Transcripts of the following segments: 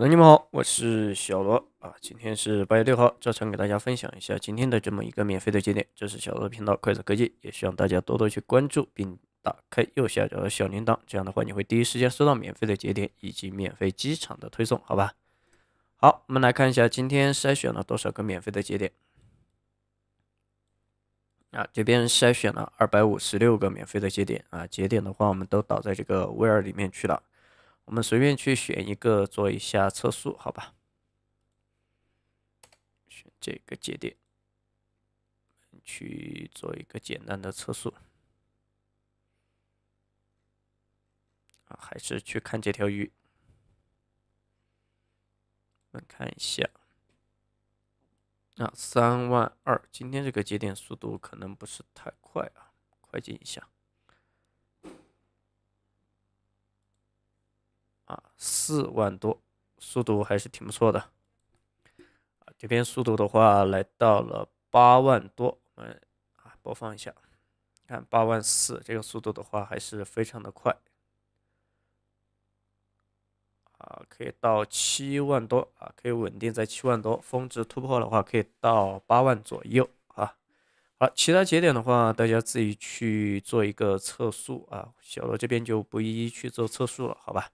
好，你们好，我是小罗啊。今天是八月六号，照常给大家分享一下今天的这么一个免费的节点。这是小罗频道快手科技，也希望大家多多去关注，并打开右下角的小铃铛，这样的话你会第一时间收到免费的节点以及免费机场的推送，好吧？好，我们来看一下今天筛选了多少个免费的节点啊，这边筛选了二百五十六个免费的节点啊。节点的话，我们都导在这个 Where 里面去了。我们随便去选一个做一下测速，好吧？选这个节点，去做一个简单的测速。啊，还是去看这条鱼。我们看一下，啊，三万二。今天这个节点速度可能不是太快啊，快进一下。啊，四万多，速度还是挺不错的。这边速度的话来到了八万多，嗯啊，播放一下，看八万四，这个速度的话还是非常的快。啊，可以到七万多，啊，可以稳定在七万多，峰值突破的话可以到八万左右。啊，好，其他节点的话大家自己去做一个测速啊，小罗这边就不一一去做测速了，好吧？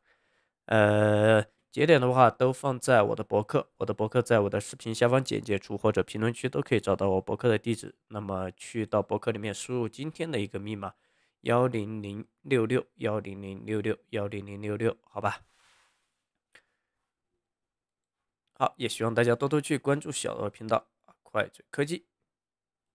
呃，节点的话都放在我的博客，我的博客在我的视频下方简介处或者评论区都可以找到我博客的地址。那么去到博客里面输入今天的一个密码：幺零零六六幺零零六六幺零零六六，好吧？好，也希望大家多多去关注小鹅频道快嘴科技。